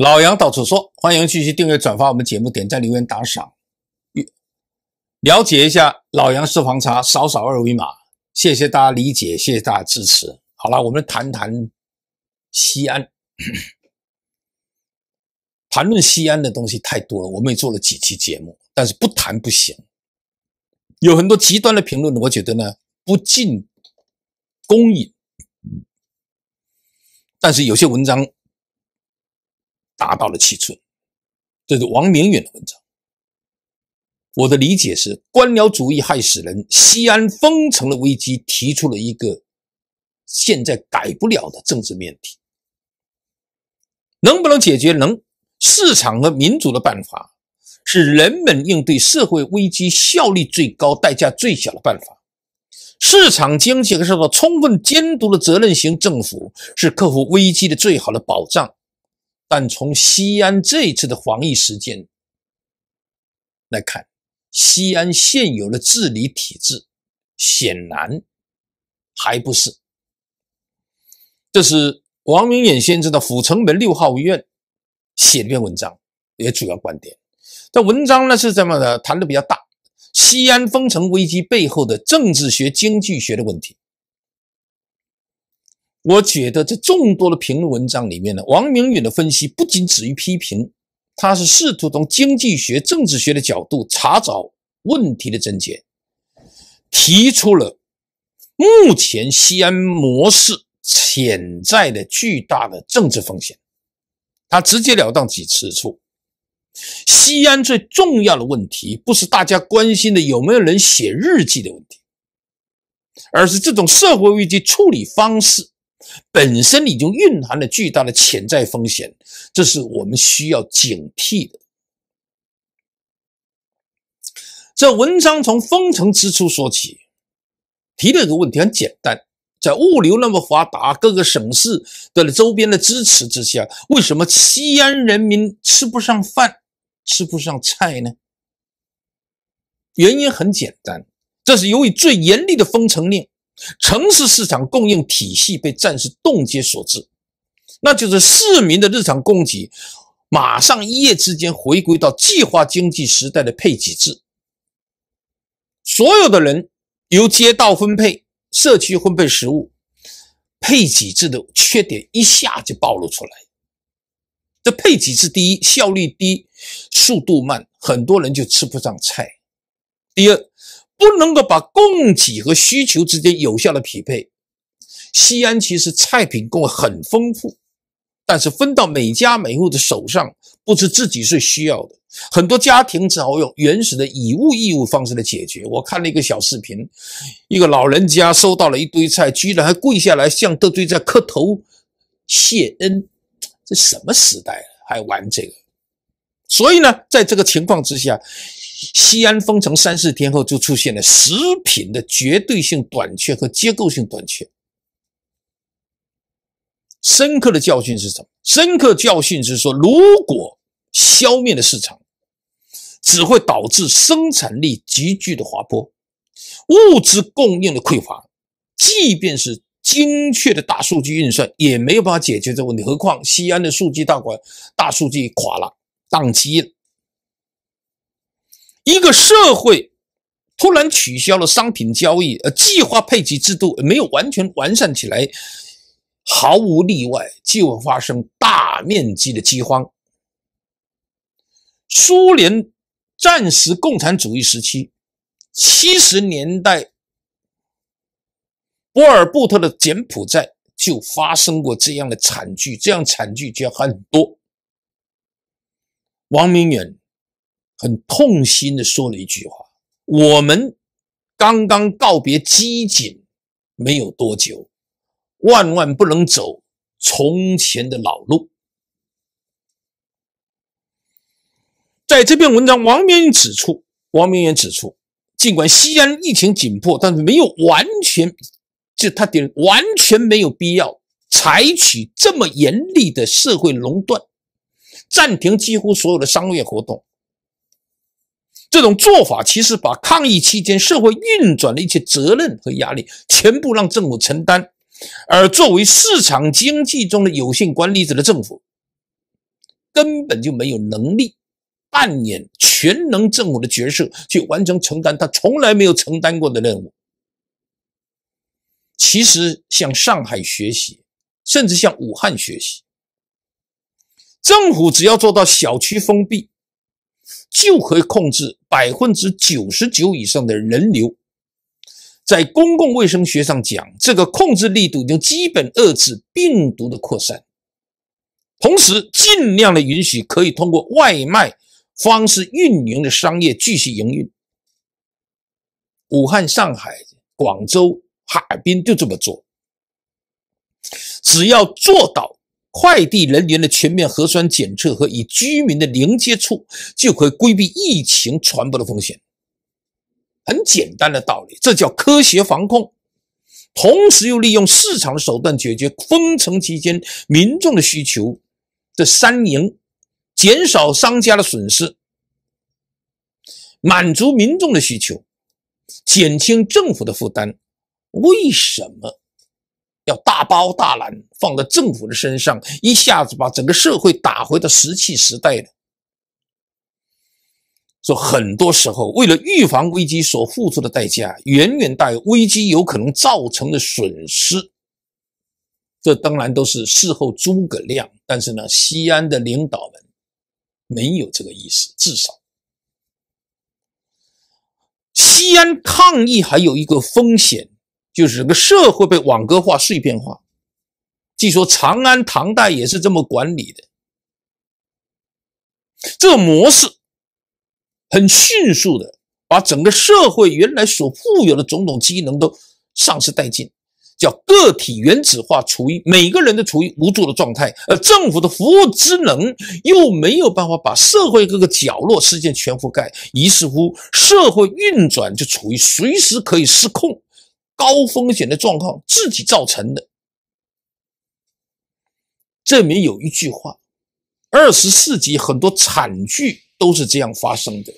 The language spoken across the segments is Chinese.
老杨到处说，欢迎继续订阅、转发我们节目，点赞、留言、打赏，了解一下老杨书房茶，扫扫二维码。谢谢大家理解，谢谢大家支持。好了，我们谈谈西安。谈论西安的东西太多了，我们也做了几期节目，但是不谈不行。有很多极端的评论，我觉得呢不尽公允，但是有些文章。达到了七寸，这是王明远的文章。我的理解是，官僚主义害死人。西安封城的危机提出了一个现在改不了的政治命题：能不能解决？能市场和民主的办法，是人们应对社会危机效率最高、代价最小的办法。市场经济和受到充分监督的责任型政府，是克服危机的最好的保障。但从西安这一次的防疫实践来看，西安现有的治理体制显然还不是。这是王明远先生的《府城门六号院》写一篇文章，也主要观点。这文章呢是这么的，谈的比较大，西安封城危机背后的政治学、经济学的问题。我觉得在众多的评论文章里面呢，王明远的分析不仅止于批评，他是试图从经济学、政治学的角度查找问题的症结，提出了目前西安模式潜在的巨大的政治风险。他直截了当指出，西安最重要的问题不是大家关心的有没有人写日记的问题，而是这种社会危机处理方式。本身你就蕴含了巨大的潜在风险，这是我们需要警惕的。这文章从封城之初说起，提了一个问题，很简单：在物流那么发达、各个省市的周边的支持之下，为什么西安人民吃不上饭、吃不上菜呢？原因很简单，这是由于最严厉的封城令。城市市场供应体系被暂时冻结所致，那就是市民的日常供给马上一夜之间回归到计划经济时代的配给制。所有的人由街道分配、社区分配食物，配给制的缺点一下就暴露出来。这配给制，第一，效率低，速度慢，很多人就吃不上菜；第二，不能够把供给和需求之间有效的匹配。西安其实菜品供很丰富，但是分到每家每户的手上，不知自己是需要的。很多家庭只好用原始的以物易物方式来解决。我看了一个小视频，一个老人家收到了一堆菜，居然还跪下来向堆堆在磕头谢恩。这什么时代还玩这个？所以呢，在这个情况之下，西安封城三四天后，就出现了食品的绝对性短缺和结构性短缺。深刻的教训是什么？深刻教训是说，如果消灭了市场，只会导致生产力急剧的滑坡，物资供应的匮乏。即便是精确的大数据运算，也没有办法解决这个问题。何况西安的数据大管大数据垮了。宕机一个社会突然取消了商品交易，呃，计划配给制度没有完全完善起来，毫无例外就会发生大面积的饥荒。苏联战时共产主义时期，七十年代波尔布特的柬埔寨就发生过这样的惨剧，这样惨剧就很多。王明远很痛心的说了一句话：“我们刚刚告别机警，没有多久，万万不能走从前的老路。”在这篇文章，王明远指出，王明远指出，尽管西安疫情紧迫，但是没有完全，就他点完全没有必要采取这么严厉的社会垄断。暂停几乎所有的商业活动，这种做法其实把抗疫期间社会运转的一些责任和压力全部让政府承担，而作为市场经济中的有限管理者的政府，根本就没有能力扮演全能政府的角色，去完成承担他从来没有承担过的任务。其实向上海学习，甚至向武汉学习。政府只要做到小区封闭，就可以控制百分之九十九以上的人流。在公共卫生学上讲，这个控制力度已经基本遏制病毒的扩散，同时尽量的允许可以通过外卖方式运营的商业继续营运。武汉、上海、广州、哈尔滨就这么做，只要做到。快递人员的全面核酸检测和与居民的零接触，就可以规避疫情传播的风险。很简单的道理，这叫科学防控。同时，又利用市场的手段解决封城期间民众的需求，这三赢，减少商家的损失，满足民众的需求，减轻政府的负担。为什么？要大包大揽放到政府的身上，一下子把整个社会打回到石器时代的。说很多时候，为了预防危机所付出的代价，远远大于危机有可能造成的损失。这当然都是事后诸葛亮，但是呢，西安的领导们没有这个意思。至少，西安抗议还有一个风险。就是个社会被网格化、碎片化。据说长安唐代也是这么管理的。这个模式很迅速的把整个社会原来所富有的种种机能都丧失殆尽，叫个体原子化，处于每个人都处于无助的状态。而政府的服务职能又没有办法把社会各个角落事件全覆盖，于是乎社会运转就处于随时可以失控。高风险的状况自己造成的，证明有一句话，二十世纪很多惨剧都是这样发生的。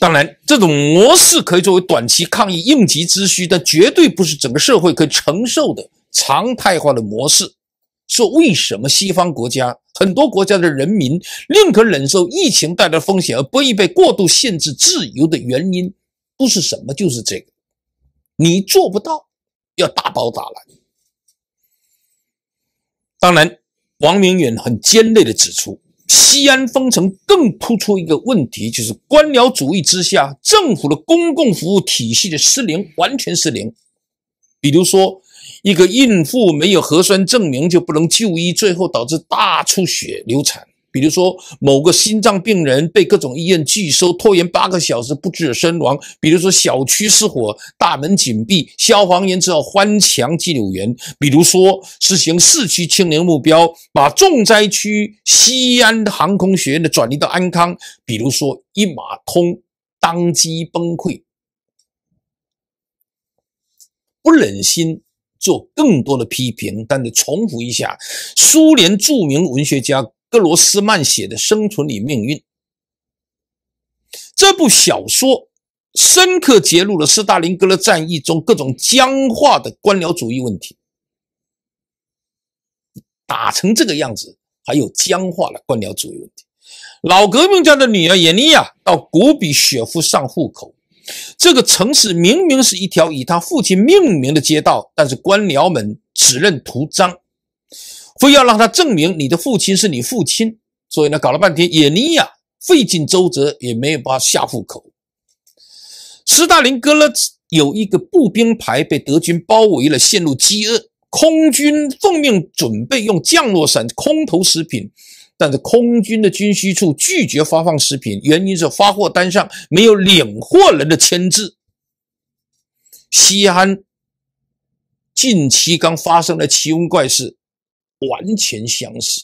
当然，这种模式可以作为短期抗疫应急之需，但绝对不是整个社会可以承受的常态化的模式。说为什么西方国家很多国家的人民宁可忍受疫情带来的风险，而不易被过度限制自由的原因，不是什么，就是这个。你做不到，要大包大揽。当然，王明远很尖锐地指出，西安封城更突出一个问题，就是官僚主义之下，政府的公共服务体系的失灵，完全失灵。比如说，一个孕妇没有核酸证明就不能就医，最后导致大出血流产。比如说，某个心脏病人被各种医院拒收，拖延八个小时不治身亡；比如说，小区失火，大门紧闭，消防员只好翻墙进入园；比如说，实行市区清零目标，把重灾区西安航空学院的转移到安康；比如说，一码通当机崩溃，不忍心做更多的批评，但得重复一下，苏联著名文学家。格罗斯曼写的《生存与命运》这部小说，深刻揭露了斯大林格勒战役中各种僵化的官僚主义问题。打成这个样子，还有僵化的官僚主义问题。老革命家的女儿叶妮娅到古比雪夫上户口，这个城市明明是一条以他父亲命名的街道，但是官僚们只认图章。非要让他证明你的父亲是你父亲，所以呢，搞了半天，也尼亚费尽周折也没有把下户口。斯大林格勒有一个步兵排被德军包围了，陷入饥饿。空军奉命准备用降落伞空投食品，但是空军的军需处拒绝发放食品，原因是发货单上没有领货人的签字。西安近期刚发生了奇闻怪事。完全相似。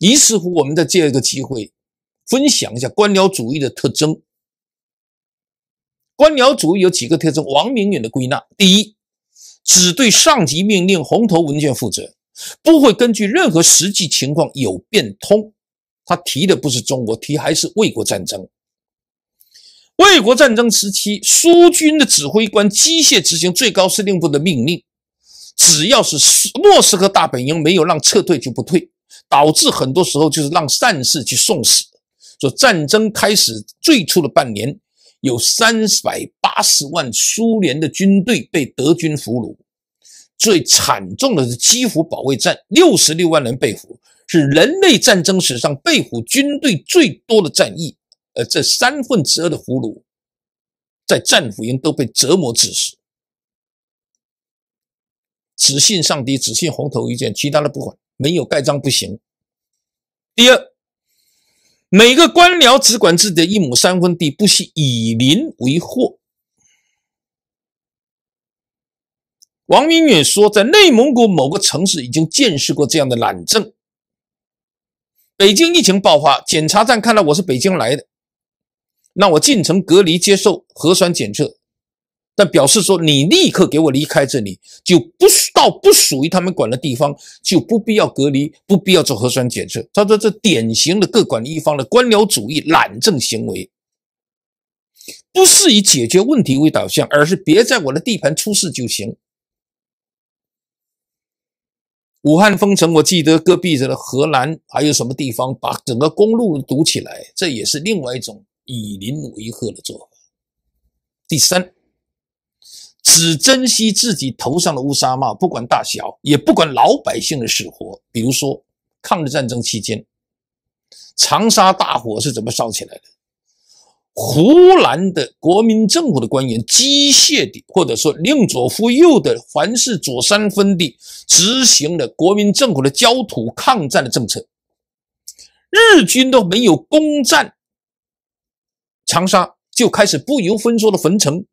于是乎，我们再借一个机会，分享一下官僚主义的特征。官僚主义有几个特征？王明远的归纳：第一，只对上级命令、红头文件负责，不会根据任何实际情况有变通。他提的不是中国，提还是卫国战争。卫国战争时期，苏军的指挥官机械执行最高司令部的命令。只要是莫斯科大本营没有让撤退就不退，导致很多时候就是让善士去送死。说战争开始最初的半年，有三百八十万苏联的军队被德军俘虏，最惨重的是基辅保卫战，六十六万人被俘，是人类战争史上被俘军队最多的战役。而这三分之二的俘虏，在战俘营都被折磨致死。只信上帝，只信红头文件，其他的不管，没有盖章不行。第二，每个官僚只管自己的一亩三分地，不惜以邻为祸。王明远说，在内蒙古某个城市已经见识过这样的懒政。北京疫情爆发，检查站看到我是北京来的，让我进城隔离接受核酸检测。但表示说，你立刻给我离开这里，就不到不属于他们管的地方，就不必要隔离，不必要做核酸检测。他说这典型的各管一方的官僚主义、懒政行为，不是以解决问题为导向，而是别在我的地盘出事就行。武汉封城，我记得隔壁的河南还有什么地方把整个公路堵起来，这也是另外一种以邻为壑的做法。第三。只珍惜自己头上的乌纱帽，不管大小，也不管老百姓的死活。比如说，抗日战争期间，长沙大火是怎么烧起来的？湖南的国民政府的官员机械的，或者说另左呼右的，凡是左三分地执行了国民政府的焦土抗战的政策，日军都没有攻占长沙，就开始不由分说的焚城。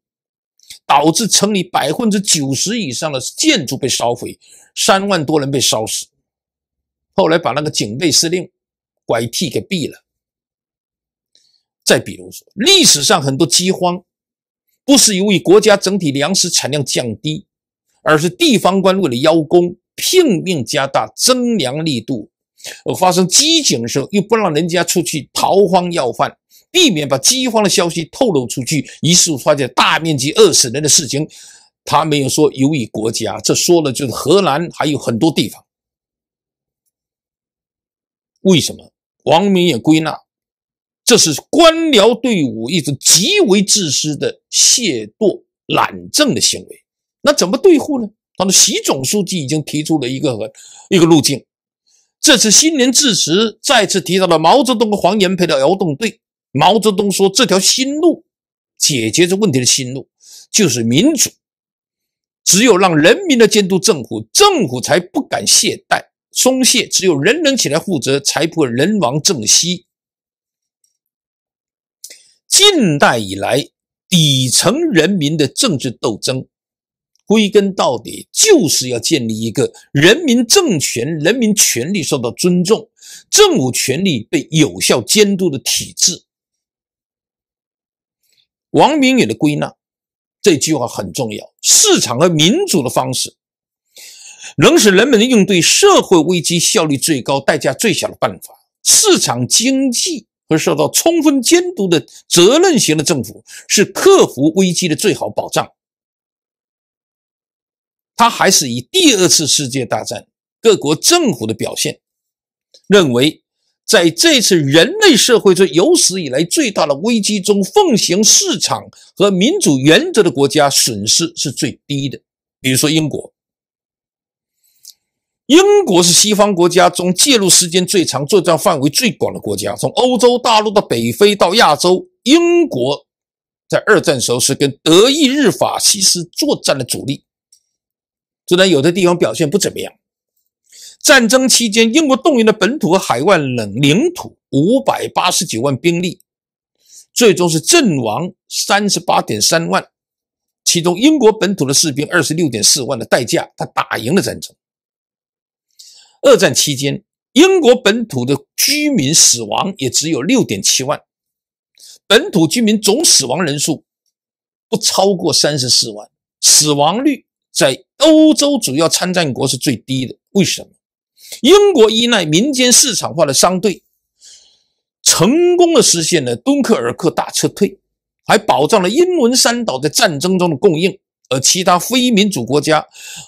导致城里百分之九十以上的建筑被烧毁，三万多人被烧死。后来把那个警备司令拐替给毙了。再比如说，历史上很多饥荒，不是由于国家整体粮食产量降低，而是地方官为了邀功，拼命加大征粮力度，而发生饥馑的时候，又不让人家出去逃荒要饭。避免把饥荒的消息透露出去，于是发现大面积饿死人的事情。他没有说由于国家，这说了就是河南还有很多地方。为什么？王明也归纳，这是官僚队伍一种极为自私的懈惰懒政的行为。那怎么对付呢？他说，习总书记已经提出了一个一个路径。这次新年致辞再次提到了毛泽东和黄炎培的劳动队，毛泽东说：“这条新路，解决这问题的新路，就是民主。只有让人民来监督政府，政府才不敢懈怠、松懈。只有人人起来负责，才不人亡政息。近代以来，底层人民的政治斗争，归根到底就是要建立一个人民政权，人民权利受到尊重，政府权力被有效监督的体制。”王明远的归纳，这句话很重要：市场和民主的方式，能使人们应对社会危机效率最高、代价最小的办法。市场经济和受到充分监督的责任型的政府，是克服危机的最好保障。他还是以第二次世界大战各国政府的表现，认为。在这次人类社会中有史以来最大的危机中，奉行市场和民主原则的国家损失是最低的。比如说英国，英国是西方国家中介入时间最长、作战范围最广的国家，从欧洲大陆的北非到亚洲，英国在二战时候是跟德意日法西斯作战的主力，虽然有的地方表现不怎么样。战争期间，英国动员了本土和海外领领土五百八十九万兵力，最终是阵亡三十八点三万，其中英国本土的士兵二十六点四万的代价，他打赢了战争。二战期间，英国本土的居民死亡也只有六点七万，本土居民总死亡人数不超过三十四万，死亡率在欧洲主要参战国是最低的。为什么？英国依赖民间市场化的商队，成功的实现了敦刻尔克大撤退，还保障了英伦三岛在战争中的供应。而其他非民主国家，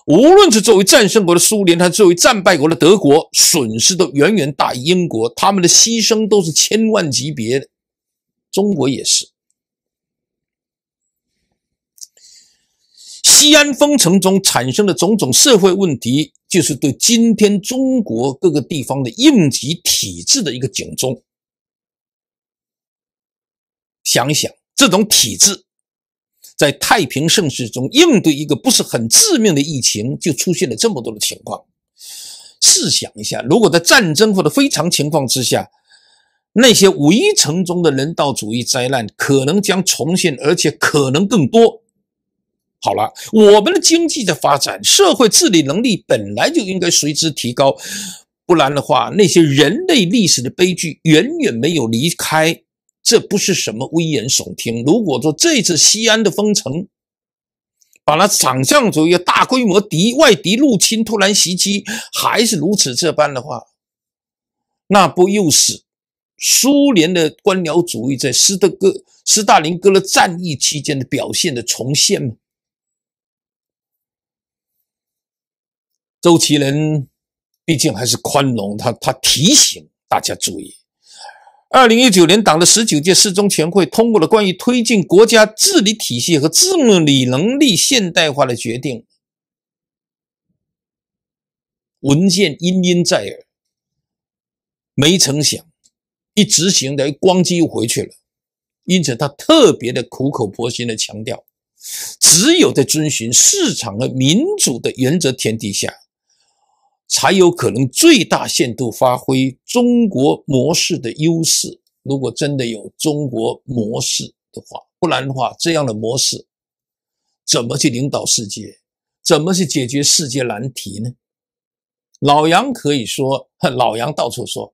无论是作为战胜国的苏联，还是作为战败国的德国，损失都远远大于英国，他们的牺牲都是千万级别的。中国也是。西安封城中产生的种种社会问题，就是对今天中国各个地方的应急体制的一个警钟。想想这种体制，在太平盛世中应对一个不是很致命的疫情，就出现了这么多的情况。试想一下，如果在战争或者非常情况之下，那些围城中的人道主义灾难可能将重现，而且可能更多。好了，我们的经济的发展，社会治理能力本来就应该随之提高，不然的话，那些人类历史的悲剧远远没有离开。这不是什么危言耸听。如果说这次西安的封城，把它想象成一个大规模敌外敌入侵、突然袭击，还是如此这般的话，那不又是苏联的官僚主义在斯德哥、斯大林格勒战役期间的表现的重现吗？周其仁，毕竟还是宽容他。他提醒大家注意：二零一九年，党的十九届四中全会通过了关于推进国家治理体系和治理能力现代化的决定，文件音音在耳。没成想，一执行的咣机又回去了。因此，他特别的苦口婆心的强调：只有在遵循市场和民主的原则前提下。才有可能最大限度发挥中国模式的优势。如果真的有中国模式的话，不然的话，这样的模式怎么去领导世界？怎么去解决世界难题呢？老杨可以说，老杨到处说。